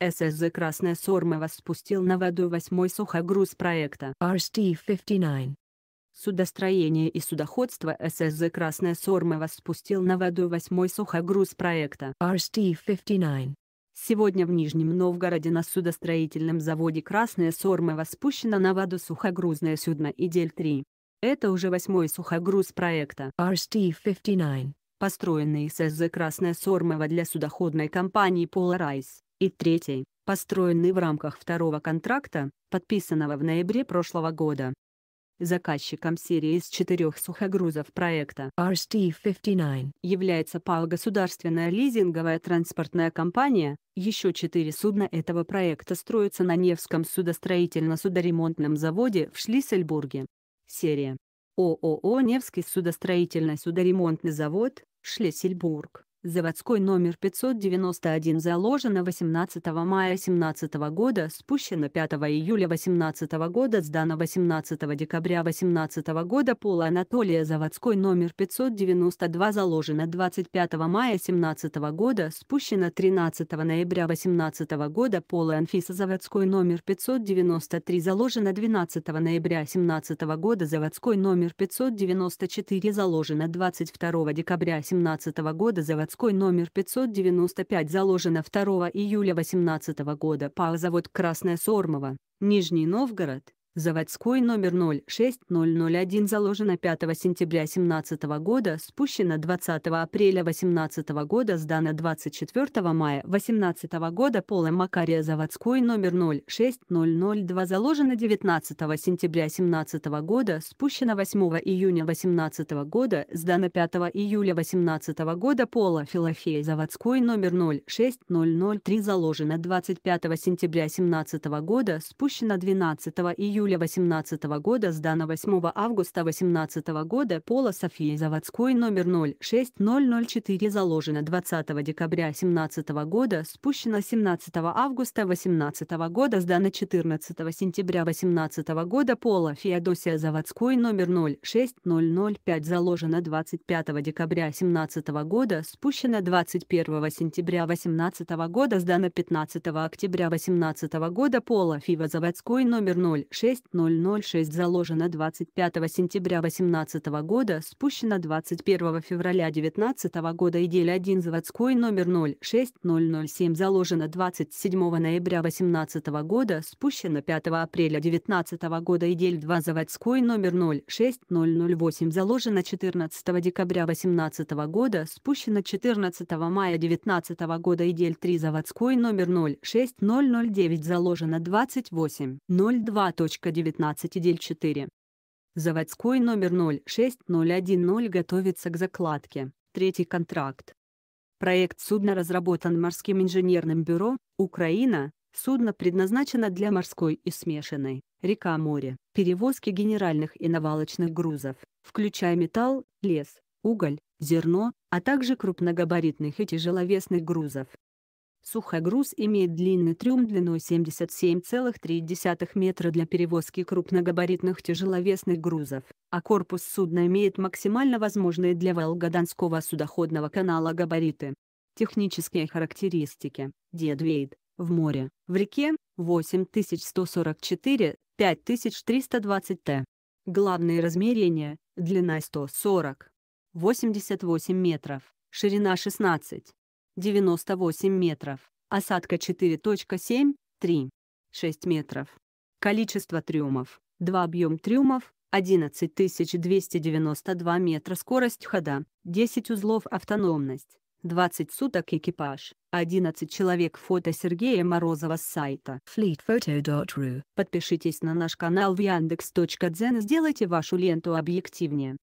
ССЗ «Красная Сормова» спустил на воду восьмой сухогруз проекта RST-59. Судостроение и судоходство ССЗ «Красная Сормова» спустил на воду восьмой сухогруз проекта RST-59. Сегодня в Нижнем Новгороде на судостроительном заводе «Красная Сормова» спущено на воду сухогрузное судно «Идель-3». Это уже восьмой сухогруз проекта RST-59, построенный ССЗ «Красная Сормова» для судоходной компании «Поларайс» и третий, построенный в рамках второго контракта, подписанного в ноябре прошлого года. Заказчиком серии из четырех сухогрузов проекта RST-59 является ПАО «Государственная лизинговая транспортная компания». Еще четыре судна этого проекта строятся на Невском судостроительно-судоремонтном заводе в Шлиссельбурге. Серия ООО «Невский судостроительно-судоремонтный завод», Шлиссельбург. Заводской номер 591 заложено 18 мая 2017 года, спущено 5 июля 2018 года, сдано 18 декабря 2018 года, Пола Анатолия Заводской номер 592 заложено 25 мая 2017 года, спущено 13 ноября 2018 года, Пола Анфиса Заводской номер 593 заложено 12 ноября 2017 года, Заводской номер 594 заложено 22 декабря 2017 года, Заводской заводской номер 595 заложена 2 июля 2018 года, завод Красная Сормова, Нижний Новгород, заводской номер 06001 заложено 5 сентября 2017 года, спущено 20 апреля 2018 года, сдано 24 мая 2018 года Полом Макария заводской номер 06002 заложено 19 сентября 2017 года, спущено 8 июня 2018 года, сдано 5 июля 2018 года Пола Филофея заводской номер 06003 заложено 25 сентября 2017 года, спущено 12 июля июля 18 года, сдана 8 августа 18 года, Пола Софии заводской номер 06004 заложена 20 декабря 17 года, спущена 17 августа 18 года, сдана 14 сентября 18 года, Пола Феодосия заводской номер 06005 заложена 25 декабря 17 года, спущена 21 сентября 18 года, сдана 15 октября 18 года, Пола Фива заводской номер 06 6.006 заложена 25 сентября 2018 года, спущена 21 февраля 2019 года и дель 1 заводской номер 06007 заложена 27 ноября 2018 года, спущена 5 апреля 2019 года и дель 2 заводской номер 06008 заложена 14 декабря 2018 года, спущена 14 мая 2019 года и дель 3 заводской номер 06009 заложена 28.02. 19.4. Заводской номер 06010 готовится к закладке. Третий контракт. Проект судна разработан морским инженерным бюро «Украина». Судно предназначено для морской и смешанной, река-море, перевозки генеральных и навалочных грузов, включая металл, лес, уголь, зерно, а также крупногабаритных и тяжеловесных грузов. Сухогруз имеет длинный трюм длиной 77,3 метра для перевозки крупногабаритных тяжеловесных грузов, а корпус судна имеет максимально возможные для Волгоданского судоходного канала габариты. Технические характеристики. Дедвейд. В море, в реке, 8144, 5320 т. Главные размерения, длина 140, 88 метров, ширина 16, 98 метров. Осадка 4.7-3. 6 метров. Количество трюмов. 2 объем трюмов. 11292 метра скорость хода, 10 узлов автономность, 20 суток экипаж, 11 человек фото Сергея Морозова с сайта fleetphoto.ru Подпишитесь на наш канал в Яндекс.Дзен и сделайте вашу ленту объективнее.